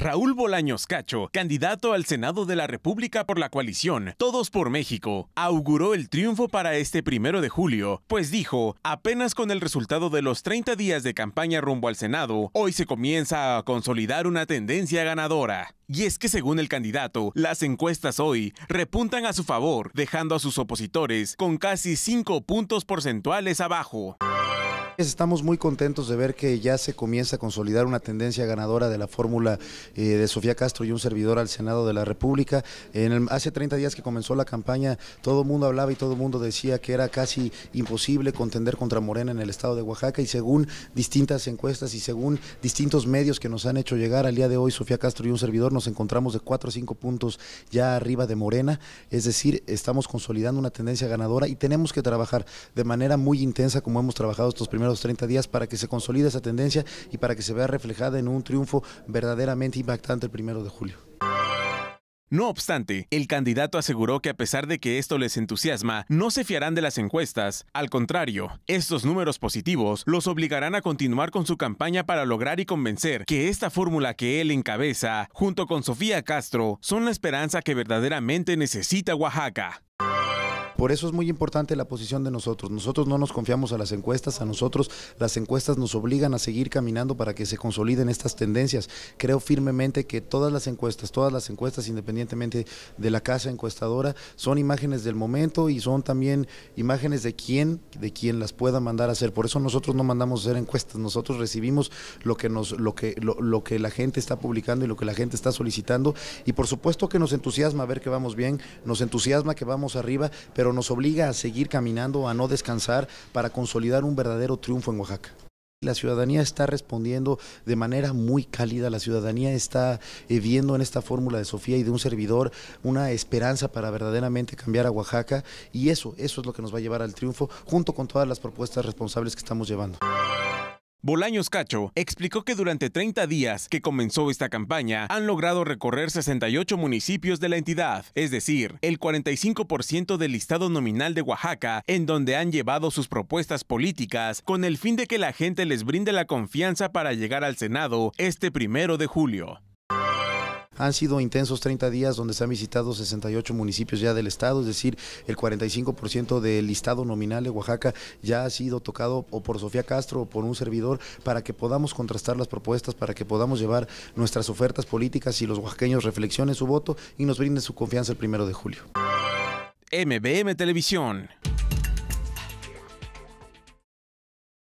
Raúl Bolaños Cacho, candidato al Senado de la República por la coalición Todos por México, auguró el triunfo para este primero de julio, pues dijo, apenas con el resultado de los 30 días de campaña rumbo al Senado, hoy se comienza a consolidar una tendencia ganadora. Y es que según el candidato, las encuestas hoy repuntan a su favor, dejando a sus opositores con casi 5 puntos porcentuales abajo. Estamos muy contentos de ver que ya se comienza a consolidar una tendencia ganadora de la fórmula eh, de Sofía Castro y un servidor al Senado de la República. En hace 30 días que comenzó la campaña, todo el mundo hablaba y todo el mundo decía que era casi imposible contender contra Morena en el estado de Oaxaca y según distintas encuestas y según distintos medios que nos han hecho llegar al día de hoy, Sofía Castro y un servidor nos encontramos de 4 o 5 puntos ya arriba de Morena. Es decir, estamos consolidando una tendencia ganadora y tenemos que trabajar de manera muy intensa como hemos trabajado estos primeros los 30 días para que se consolide esa tendencia y para que se vea reflejada en un triunfo verdaderamente impactante el primero de julio. No obstante, el candidato aseguró que a pesar de que esto les entusiasma, no se fiarán de las encuestas. Al contrario, estos números positivos los obligarán a continuar con su campaña para lograr y convencer que esta fórmula que él encabeza, junto con Sofía Castro, son la esperanza que verdaderamente necesita Oaxaca. Por eso es muy importante la posición de nosotros. Nosotros no nos confiamos a las encuestas, a nosotros las encuestas nos obligan a seguir caminando para que se consoliden estas tendencias. Creo firmemente que todas las encuestas, todas las encuestas independientemente de la casa encuestadora, son imágenes del momento y son también imágenes de quién, de quien las pueda mandar a hacer. Por eso nosotros no mandamos a hacer encuestas, nosotros recibimos lo que nos, lo que, lo, lo que la gente está publicando y lo que la gente está solicitando. Y por supuesto que nos entusiasma ver que vamos bien, nos entusiasma que vamos arriba, pero nos obliga a seguir caminando, a no descansar, para consolidar un verdadero triunfo en Oaxaca. La ciudadanía está respondiendo de manera muy cálida, la ciudadanía está eh, viendo en esta fórmula de Sofía y de un servidor una esperanza para verdaderamente cambiar a Oaxaca y eso, eso es lo que nos va a llevar al triunfo junto con todas las propuestas responsables que estamos llevando. Bolaños Cacho explicó que durante 30 días que comenzó esta campaña han logrado recorrer 68 municipios de la entidad, es decir, el 45% del listado nominal de Oaxaca, en donde han llevado sus propuestas políticas con el fin de que la gente les brinde la confianza para llegar al Senado este primero de julio. Han sido intensos 30 días donde se han visitado 68 municipios ya del estado, es decir, el 45% del listado nominal de Oaxaca ya ha sido tocado o por Sofía Castro o por un servidor para que podamos contrastar las propuestas, para que podamos llevar nuestras ofertas políticas y los oaxaqueños reflexionen su voto y nos brinden su confianza el primero de julio. MBM Televisión.